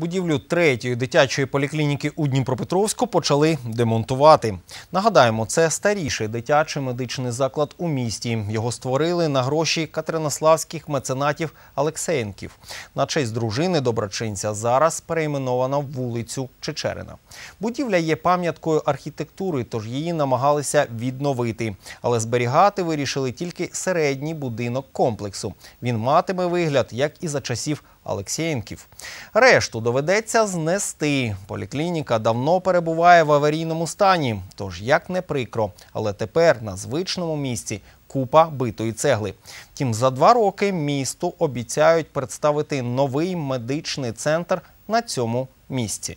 Будівлю третьої дитячої поліклініки у Дніпропетровську почали демонтувати. Нагадаємо, це старіший дитячий медичний заклад у місті. Його створили на гроші катеринославських меценатів Алексеєнків. На честь дружини доброчинця зараз перейменована вулицю Чечерина. Будівля є пам'яткою архітектури, тож її намагалися відновити. Але зберігати вирішили тільки середній будинок комплексу. Він матиме вигляд, як і за часів Алексєєнків. Решту доведеться знести. Поліклініка давно перебуває в аварійному стані, тож як не прикро, але тепер на звичному місці. Купа битої цегли. Втім, за два роки місту обіцяють представити новий медичний центр на цьому місці.